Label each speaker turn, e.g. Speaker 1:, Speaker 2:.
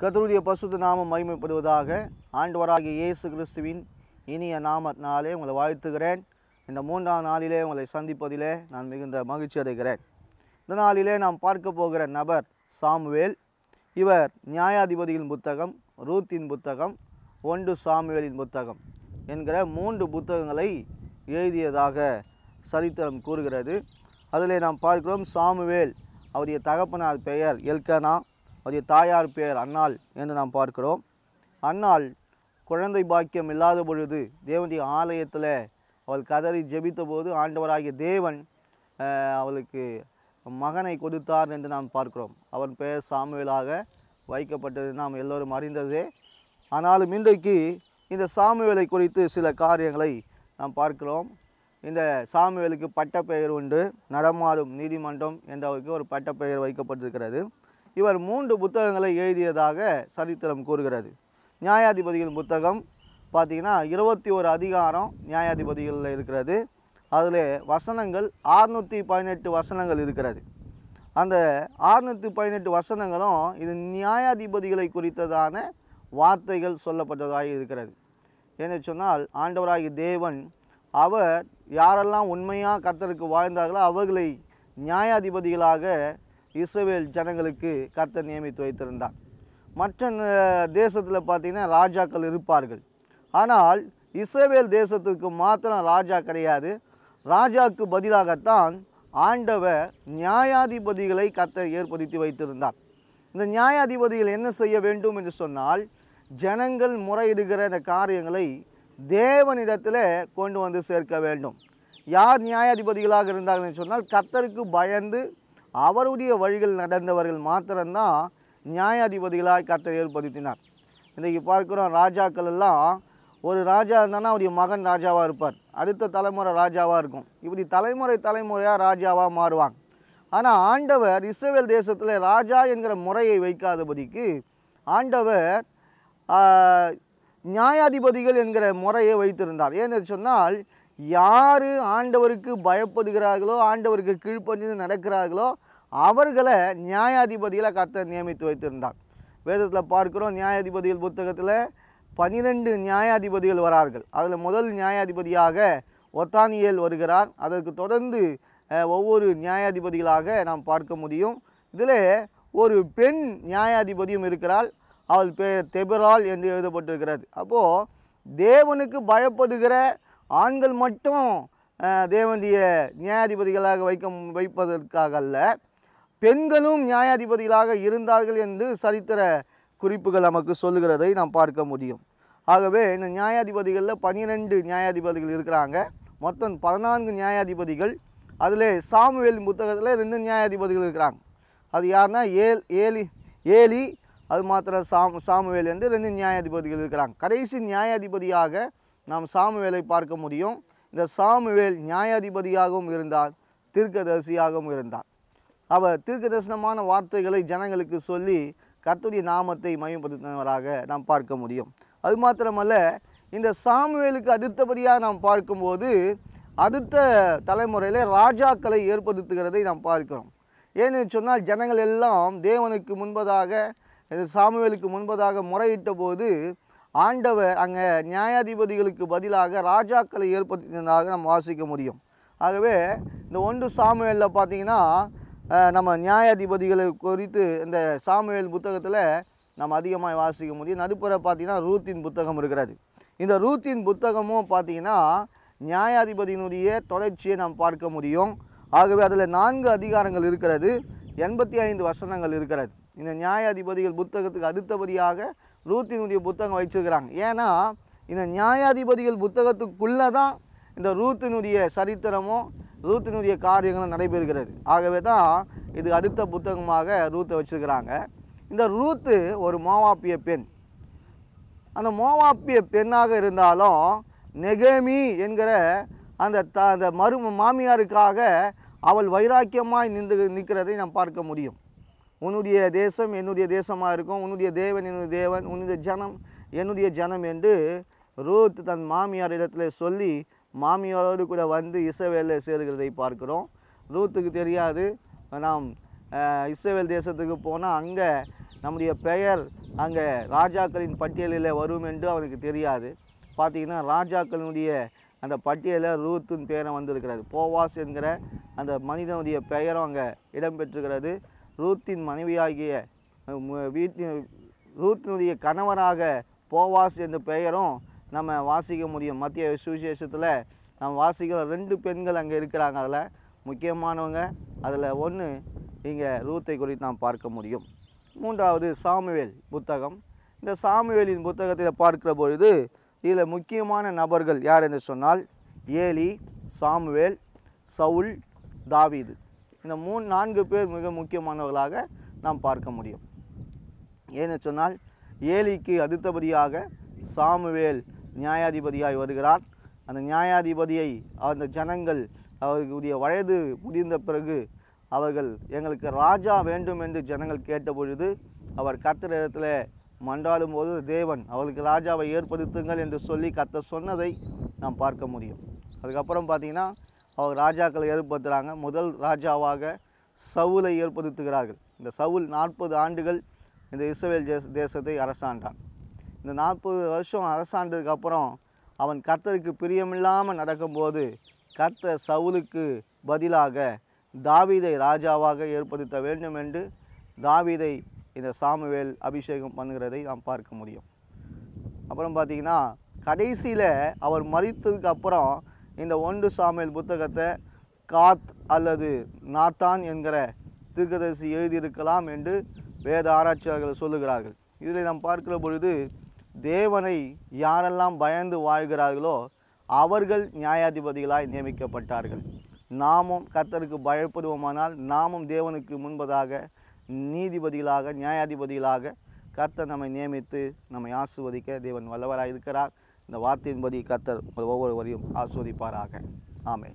Speaker 1: கதருடைய பசுத்த நாமம் மகிமைப்படுவதாக ஆண்டவராகிய இயேசு கிறிஸ்துவின் இனிய நாமத்தினாலே உங்களை வாழ்த்துகிறேன் இந்த மூன்றாம் நாளிலே உங்களை சந்திப்பதிலே நான் மிகுந்த மகிழ்ச்சி அடைகிறேன் இந்த நாளிலே நாம் பார்க்க போகிற நபர் சாமுவேல் இவர் நியாயாதிபதியின் புத்தகம் ரூத்தின் புத்தகம் ஒன்று சாமுவேலின் புத்தகம் என்கிற மூன்று புத்தகங்களை எழுதியதாக சரித்திரம் கூறுகிறது அதிலே நாம் பார்க்கிறோம் சாமுவேல் அவருடைய தகப்பனார் பெயர் எல்கனா அவருடைய தாயார் பெயர் அன்னாள் என்று நாம் பார்க்கிறோம் அன்னாள் குழந்தை பாக்கியம் இல்லாத பொழுது தேவனுடைய ஆலயத்தில் அவள் கதறி ஜெபித்த போது ஆண்டவராகிய தேவன் அவளுக்கு மகனை கொடுத்தார் என்று நாம் பார்க்கிறோம் அவன் பெயர் சாமுவேலாக வைக்கப்பட்டது நாம் எல்லோரும் அறிந்ததே ஆனாலும் இன்றைக்கு இந்த சாமுவேலை குறித்து சில காரியங்களை நாம் பார்க்கிறோம் இந்த சாமுவேலுக்கு பட்டப்பெயர் உண்டு நடமாடும் நீதிமன்றம் என்றவருக்கு ஒரு பட்டப்பெயர் வைக்கப்பட்டிருக்கிறது இவர் மூன்று புத்தகங்களை எழுதியதாக சரித்திரம் கூறுகிறது நியாயாதிபதிகள் புத்தகம் பார்த்திங்கன்னா இருபத்தி ஒரு அதிகாரம் நியாயாதிபதிகளில் இருக்கிறது அதில் வசனங்கள் ஆறுநூற்றி பதினெட்டு வசனங்கள் இருக்கிறது அந்த ஆறுநூற்றி பதினெட்டு வசனங்களும் இது நியாயாதிபதிகளை குறித்ததான வார்த்தைகள் சொல்லப்பட்டதாக இருக்கிறது ஏன்னு சொன்னால் ஆண்டவராகிய தேவன் அவர் யாரெல்லாம் உண்மையாக கத்தருக்கு வாழ்ந்தார்களோ அவர்களை நியாயாதிபதிகளாக இஸ்ரேல் ஜனங்களுக்கு கர்த்தர் நியமித்து வைத்திருந்தார் மற்ற தேசத்தில் பார்த்திங்கன்னா ராஜாக்கள் இருப்பார்கள் ஆனால் இஸ்ரேல் தேசத்திற்கு மாத்திரம் ராஜா கிடையாது ராஜாவுக்கு பதிலாகத்தான் ஆண்டவர் நியாயாதிபதிகளை கர்த்தர் ஏற்படுத்தி வைத்திருந்தார் இந்த நியாயாதிபதிகள் என்ன செய்ய வேண்டும் என்று சொன்னால் ஜனங்கள் முறையிடுகிற இந்த காரியங்களை தேவனிடத்தில் கொண்டு வந்து சேர்க்க வேண்டும் யார் நியாயாதிபதிகளாக இருந்தார்கள் சொன்னால் கத்தருக்கு பயந்து அவருடைய வழிகள் நடந்தவர்கள் மாத்திரம்தான் நியாயாதிபதிகளாக கத்தை ஏற்படுத்தினார் இன்றைக்கு பார்க்குறோம் ராஜாக்கள் எல்லாம் ஒரு ராஜா இருந்தானா அவருடைய மகன் ராஜாவாக இருப்பார் அடுத்த தலைமுறை ராஜாவாக இருக்கும் இப்படி தலைமுறை தலைமுறையாக ராஜாவாக மாறுவாங்க ஆனால் ஆண்டவர் இஸ்ரேல் தேசத்தில் ராஜா என்கிற முறையை வைக்காதபடிக்கு ஆண்டவர் நியாயாதிபதிகள் என்கிற முறையை வைத்திருந்தார் ஏன்னு சொன்னால் யார் ஆண்டவருக்கு பயப்படுகிறார்களோ ஆண்டவருக்கு கீழ்ப்பஞ்சு நடக்கிறார்களோ அவர்களை நியாயாதிபதிகளாக கத்த நியமித்து வைத்திருந்தான் வேதத்தில் பார்க்குறோம் நியாயாதிபதிகள் புத்தகத்தில் பனிரெண்டு நியாயாதிபதிகள் வரார்கள் அதில் முதல் நியாயாதிபதியாக ஒத்தானியல் வருகிறார் அதற்கு தொடர்ந்து ஒவ்வொரு நியாயாதிபதிகளாக நாம் பார்க்க முடியும் இதில் ஒரு பெண் நியாயாதிபதியும் இருக்கிறாள் அவள் பெயர் தெபரால் என்று எழுதப்பட்டிருக்கிறது அப்போது தேவனுக்கு பயப்படுகிற ஆண்கள் மட்டும் தேவந்திய நியாயாதிபதிகளாக வைக்க வைப்பதற்காக அல்ல பெண்களும் நியாயாதிபதிகளாக இருந்தார்கள் என்று சரித்திர குறிப்புகள் நமக்கு சொல்லுகிறதை நாம் பார்க்க முடியும் ஆகவே இந்த நியாயாதிபதிகளில் பன்னிரெண்டு நியாயாதிபதிகள் இருக்கிறாங்க மொத்தம் பதினான்கு நியாயாதிபதிகள் அதில் சாமுவேல் புத்தகத்தில் ரெண்டு நியாயாதிபதிகள் இருக்கிறாங்க அது யார்னா ஏல் ஏலி ஏலி அது மாத்திர சாம் சாமுவேல் என்று ரெண்டு நியாயாதிபதிகள் இருக்கிறாங்க கடைசி நியாயாதிபதியாக நாம் சாமுவேலை பார்க்க முடியும் இந்த சாமுவேல் நியாயாதிபதியாகவும் இருந்தார் தீர்க்கதரிசியாகவும் இருந்தார் அவர் தீர்க்க தரிசனமான வார்த்தைகளை ஜனங்களுக்கு சொல்லி கர்த்துடைய நாமத்தை மையப்படுத்தினவராக நாம் பார்க்க முடியும் அது மாத்திரமல்ல இந்த சாமுவேலுக்கு அடுத்தபடியாக நாம் பார்க்கும்போது அடுத்த தலைமுறையில் ராஜாக்களை ஏற்படுத்துகிறதை நாம் பார்க்கிறோம் ஏன்னு சொன்னால் ஜனங்கள் எல்லாம் தேவனுக்கு முன்பதாக சாமுவேலுக்கு முன்பதாக முறையிட்ட போது ஆண்டவர் அங்கே நியாயாதிபதிகளுக்கு பதிலாக ராஜாக்களை ஏற்படுத்தினதாக நம்ம வாசிக்க முடியும் ஆகவே இந்த ஒன்று சாமுவேலில் பார்த்திங்கன்னா நம்ம நியாயாதிபதிகளை குறித்து இந்த சாமுவேல் புத்தகத்தில் நம்ம அதிகமாக வாசிக்க முடியும் நடுப்புற பார்த்திங்கன்னா ரூத்தின் புத்தகம் இருக்கிறது இந்த ரூத்தின் புத்தகமும் பார்த்திங்கன்னா நியாயாதிபதியினுடைய தொடர்ச்சியை நாம் பார்க்க முடியும் ஆகவே அதில் நான்கு அதிகாரங்கள் இருக்கிறது எண்பத்தி ஐந்து வசனங்கள் இருக்கிறது இந்த நியாயாதிபதிகள் புத்தகத்துக்கு அடுத்தபடியாக ரூத்தினுடைய புத்தகம் வச்சுருக்கிறாங்க ஏன்னா இந்த நியாயாதிபதிகள் புத்தகத்துக்குள்ளே தான் இந்த ரூத்தினுடைய சரித்திரமும் ரூத்தினுடைய காரியங்களும் நடைபெறுகிறது ஆகவே தான் இது அடுத்த புத்தகமாக ரூத்தை வச்சுருக்கிறாங்க இந்த ரூத்து ஒரு மோவாப்பிய பெண் அந்த மோவாப்பிய பெண்ணாக இருந்தாலும் நெகமி என்கிற அந்த த அந்த மரும மாமியாருக்காக அவள் வைராக்கியமாய் நின்று நிற்கிறதை நாம் பார்க்க முடியும் உன்னுடைய தேசம் என்னுடைய தேசமாக இருக்கும் உன்னுடைய தேவன் என்னுடைய தேவன் உன்னுடைய ஜனம் என்னுடைய ஜனம் என்று ரூத் தன் மாமியார் இடத்துல சொல்லி மாமியாரோடு கூட வந்து இசவேலில் சேருகிறதை பார்க்கிறோம் ரூத்துக்கு தெரியாது நாம் இஸ்ரேல் தேசத்துக்கு போனால் அங்கே நம்முடைய பெயர் அங்கே ராஜாக்களின் பட்டியலில் வரும் என்று அவனுக்கு தெரியாது பார்த்திங்கன்னா ராஜாக்களினுடைய அந்த பட்டியலில் ரூத்துன்னு பேரை வந்திருக்கிறது போவாஸ் என்கிற அந்த மனிதனுடைய பெயரும் அங்கே இடம்பெற்றுகிறது ரூத்தின் மனைவியாகிய வீட்டின் ரூத்தினுடைய கணவராக போவாஸ் என்ற பெயரும் நம்ம வாசிக்க முடியும் மத்திய சுவிசேஷத்தில் நம்ம வாசிக்கிற ரெண்டு பெண்கள் அங்கே இருக்கிறாங்க அதில் முக்கியமானவங்க அதில் ஒன்று இங்கே ரூத்தை குறித்து நாம் பார்க்க முடியும் மூன்றாவது சாமுவேல் புத்தகம் இந்த சாமுவேலின் புத்தகத்தில் பார்க்கிற பொழுது இதில் முக்கியமான நபர்கள் யார் என்று சொன்னால் ஏலி சாமுவேல் சவுல் தாவீது இந்த மூணு நான்கு பேர் மிக முக்கியமானவர்களாக நாம் பார்க்க முடியும் ஏன்னு சொன்னால் ஏலிக்கு அடுத்தபடியாக சாமுவேல் நியாயாதிபதியாய் வருகிறார் அந்த நியாயாதிபதியை அந்த ஜனங்கள் அவர்களுடைய வயது முடிந்த பிறகு அவர்கள் எங்களுக்கு ராஜா வேண்டும் என்று ஜனங்கள் கேட்ட பொழுது அவர் கத்திர இடத்துல மன்றாடும் போது தேவன் அவர்களுக்கு ராஜாவை ஏற்படுத்துங்கள் என்று சொல்லி கத்த சொன்னதை நாம் பார்க்க முடியும் அதுக்கப்புறம் பார்த்திங்கன்னா அவர் ராஜாக்களை ஏற்படுத்துகிறாங்க முதல் ராஜாவாக சவுலை ஏற்படுத்துகிறார்கள் இந்த சவுல் நாற்பது ஆண்டுகள் இந்த இஸ்ரேல் தேசத்தை அரசாண்டான் இந்த நாற்பது வருஷம் அரசாண்டதுக்கு அப்புறம் அவன் கர்த்தருக்கு பிரியமில்லாமல் நடக்கும்போது கர்த்தர் சவுலுக்கு பதிலாக தாவிதை ராஜாவாக ஏற்படுத்த வேண்டும் என்று தாவிதை இந்த சாமுவேல் அபிஷேகம் பண்ணுகிறதை நாம் பார்க்க முடியும் அப்புறம் பார்த்திங்கன்னா கடைசியில் அவர் மறித்ததுக்கு அப்புறம் இந்த ஒன்று சாமியல் புத்தகத்தை காத் அல்லது நாத்தான் என்கிற தீர்க்கதரிசி எழுதியிருக்கலாம் என்று வேத ஆராய்ச்சியாளர்கள் சொல்லுகிறார்கள் இதில் நாம் பார்க்கிற பொழுது தேவனை யாரெல்லாம் பயந்து வாழ்கிறார்களோ அவர்கள் நியாயாதிபதிகளாய் நியமிக்கப்பட்டார்கள் நாமும் கர்த்தருக்கு பயப்படுவோமானால் நாமும் தேவனுக்கு முன்பதாக நீதிபதிகளாக நியாயாதிபதிகளாக கர்த்தர் நம்மை நியமித்து நம்மை ஆசிர்வதிக்க தேவன் வல்லவராக இருக்கிறார் இந்த வார்த்தையின்படி கத்தர் ஒவ்வொருவரையும் ஆஸ்வதிப்பாராக ஆமே